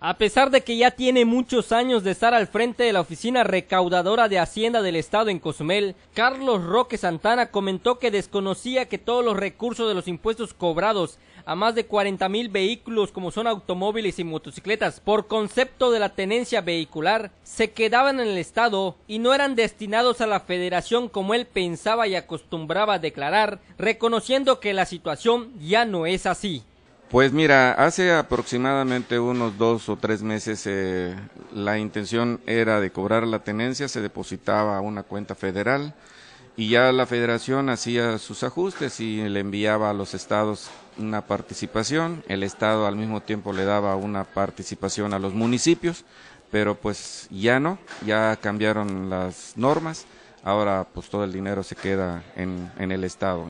A pesar de que ya tiene muchos años de estar al frente de la oficina recaudadora de Hacienda del Estado en Cozumel, Carlos Roque Santana comentó que desconocía que todos los recursos de los impuestos cobrados a más de 40 mil vehículos como son automóviles y motocicletas por concepto de la tenencia vehicular se quedaban en el Estado y no eran destinados a la federación como él pensaba y acostumbraba a declarar, reconociendo que la situación ya no es así. Pues mira, hace aproximadamente unos dos o tres meses eh, la intención era de cobrar la tenencia, se depositaba a una cuenta federal y ya la federación hacía sus ajustes y le enviaba a los estados una participación, el estado al mismo tiempo le daba una participación a los municipios, pero pues ya no, ya cambiaron las normas, ahora pues todo el dinero se queda en el estado.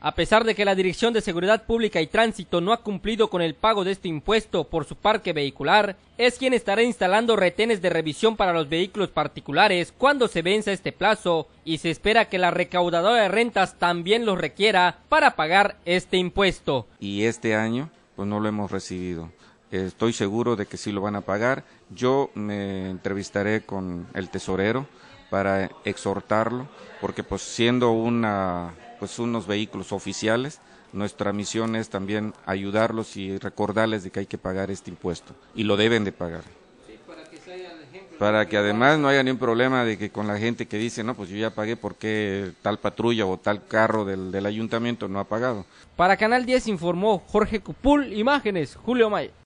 A pesar de que la Dirección de Seguridad Pública y Tránsito no ha cumplido con el pago de este impuesto por su parque vehicular, es quien estará instalando retenes de revisión para los vehículos particulares cuando se venza este plazo y se espera que la recaudadora de rentas también los requiera para pagar este impuesto. Y este año pues no lo hemos recibido. Estoy seguro de que sí lo van a pagar. Yo me entrevistaré con el tesorero para exhortarlo porque pues siendo una pues unos vehículos oficiales. Nuestra misión es también ayudarlos y recordarles de que hay que pagar este impuesto y lo deben de pagar. para, que además no haya ningún problema de que con la gente que dice, no, pues yo ya pagué porque tal patrulla o tal carro del, del ayuntamiento no ha pagado. Para Canal 10 informó Jorge Cupul, imágenes, Julio May.